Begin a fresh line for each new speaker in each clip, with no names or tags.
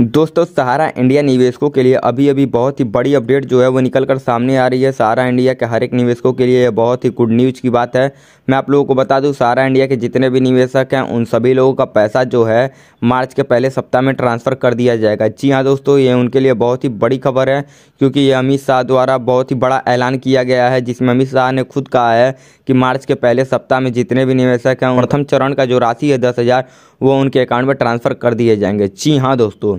दोस्तों सहारा इंडिया निवेशकों के लिए अभी अभी बहुत ही बड़ी अपडेट जो है वो निकल कर सामने आ रही है सहारा इंडिया के हर एक निवेशकों के लिए यह बहुत ही गुड न्यूज़ की बात है मैं आप लोगों को बता दूं सहारा इंडिया के जितने भी निवेशक हैं उन सभी लोगों का पैसा जो है मार्च के पहले सप्ताह में ट्रांसफ़र कर दिया जाएगा जी हाँ दोस्तों ये उनके लिए बहुत ही बड़ी खबर है क्योंकि ये अमित शाह द्वारा बहुत ही बड़ा ऐलान किया गया है जिसमें अमित शाह ने खुद कहा है कि मार्च के पहले सप्ताह में जितने भी निवेशक हैं प्रथम चरण का जो राशि है दस वो उनके अकाउंट में ट्रांसफ़र कर दिए जाएंगे जी हाँ दोस्तों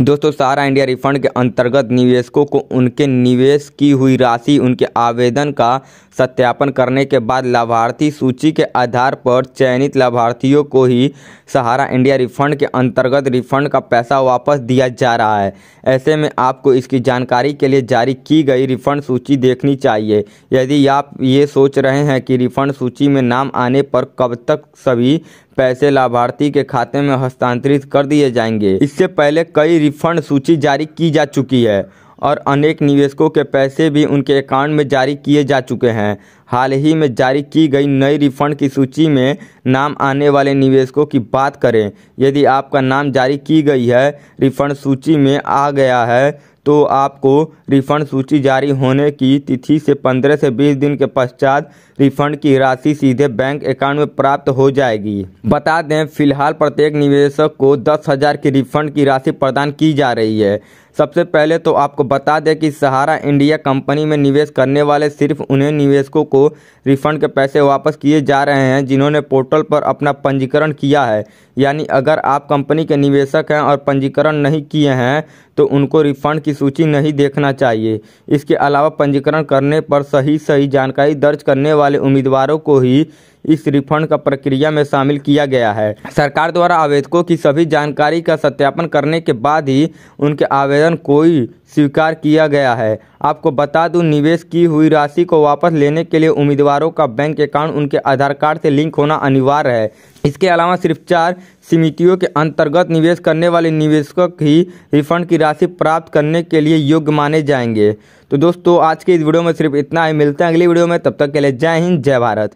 दोस्तों सारा इंडिया रिफंड के अंतर्गत निवेशकों को उनके निवेश की हुई राशि उनके आवेदन का सत्यापन करने के बाद लाभार्थी सूची के आधार पर चयनित लाभार्थियों को ही सहारा इंडिया रिफंड के अंतर्गत रिफंड का पैसा वापस दिया जा रहा है ऐसे में आपको इसकी जानकारी के लिए जारी की गई रिफंड सूची देखनी चाहिए यदि आप ये सोच रहे हैं कि रिफंड सूची में नाम आने पर कब तक सभी पैसे लाभार्थी के खाते में हस्तांतरित कर दिए जाएंगे इससे पहले कई रिफंड सूची जारी की जा चुकी है और अनेक निवेशकों के पैसे भी उनके अकाउंट में जारी किए जा चुके हैं हाल ही में जारी की गई नई रिफंड की सूची में नाम आने वाले निवेशकों की बात करें यदि आपका नाम जारी की गई है रिफंड सूची में आ गया है तो आपको रिफंड सूची जारी होने की तिथि से 15 से 20 दिन के पश्चात रिफंड की राशि सीधे बैंक अकाउंट में प्राप्त हो जाएगी बता दें फिलहाल प्रत्येक निवेशक को दस हजार की रिफंड की राशि प्रदान की जा रही है सबसे पहले तो आपको बता दें कि सहारा इंडिया कंपनी में निवेश करने वाले सिर्फ उन्हें निवेशकों को रिफंड के पैसे वापस किए जा रहे हैं जिन्होंने पोर्टल पर अपना पंजीकरण किया है यानी अगर आप कंपनी के निवेशक हैं और पंजीकरण नहीं किए हैं तो उनको रिफंड की सूची नहीं देखना चाहिए इसके अलावा पंजीकरण करने पर सही सही जानकारी दर्ज करने वाले उम्मीदवारों को ही इस रिफंड का प्रक्रिया में शामिल किया गया है सरकार द्वारा आवेदकों की सभी जानकारी का सत्यापन करने के बाद ही उनके आवेदन कोई स्वीकार किया गया है आपको बता दूं निवेश की हुई राशि को वापस लेने के लिए उम्मीदवारों का बैंक अकाउंट उनके आधार कार्ड से लिंक होना अनिवार्य है इसके अलावा सिर्फ चार समितियों के अंतर्गत निवेश करने वाले निवेशक ही रिफंड की राशि प्राप्त करने के लिए योग्य माने जाएंगे तो दोस्तों आज के इस वीडियो में सिर्फ इतना ही है। मिलते हैं अगली वीडियो में तब तक के लिए जय हिंद जय भारत